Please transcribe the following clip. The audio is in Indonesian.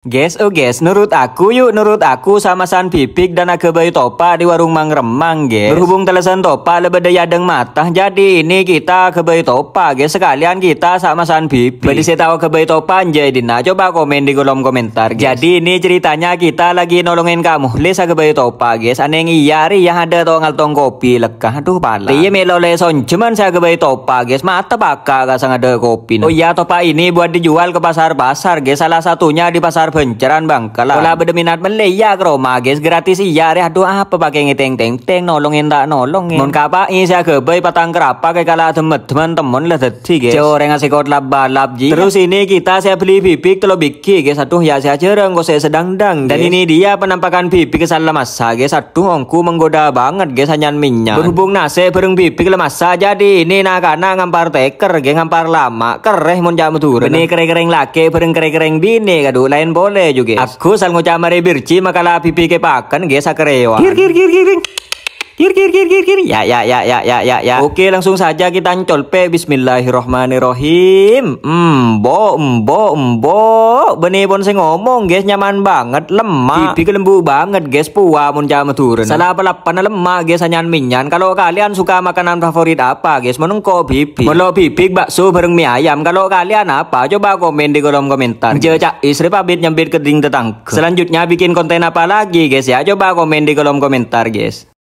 Guys, oh guys, nurut aku yuk, nurut aku sama San Pipik dan Aga Bayu Topa di warung Mang Remang, guys. Berhubung telesan Topa lebih daya deng mata, jadi ini kita Aga Bayu Topa, guys. Sekalian kita sama San Pipik. Beri saya tahu Aga Bayu Topa jadi, Dina. Coba komen di kolom komentar, guys. Jadi ini ceritanya kita lagi nolongin kamu. Lisa Aga Bayu Topa, guys. Aneh iya, yari yang ada tongal tong kopi lekah, aduh pala. Iya melo leson, cuman saya Aga Bayu Topa, guys. Mata bakal gak ada kopi. Nah. Oh iya, Topa ini buat dijual ke pasar-pasar, guys. Salah satunya di pasar Kamar pencaran bang Kalau berminat beli ya kro magis gratis iya deh aduh apa pakai ngeteng teng teng nolongin tak nolongin. Mun kapa ini saya kebay patang kerapa kayak kalah temen temen temen lah tadi guys. Jauh rengas ikut lab balap ji. Terus ini kita saya beli bibik telur biki guys aduh ya saya jarang kok saya sedang dang. Dan ini dia penampakan bibik kesal lemas guys aduh ongku menggoda banget guys hanya minyak. Berhubung nase bareng bibik lemas jadi ini karena ngampar teker geng ngampar lama kereh mun jamu turun. Ini kering kering laki bareng kering kering bini kadu lain boleh juga. Aku sal ngucamare birci makalah pipi kepakan ge Gir Gir gir gir gir. Kir kir kir kir kir. Ya ya ya ya ya ya ya. Oke, langsung saja kita colpe bismillahirrahmanirrahim. Embo embo embo. Bene pun sing ngomong guys nyaman banget lemah Pipi kelembu banget guys puwa mun jam turun. Salah apa lapan lemah guys hanya minyan. Kalau kalian suka makanan favorit apa guys? Menungko pipi. Melo pipi bakso bareng mie ayam. Kalau kalian apa? Coba komen di kolom komentar. Jejak istri pabit nyambit ke ding tetangga. Selanjutnya bikin konten apa lagi guys ya? Coba komen di kolom komentar guys.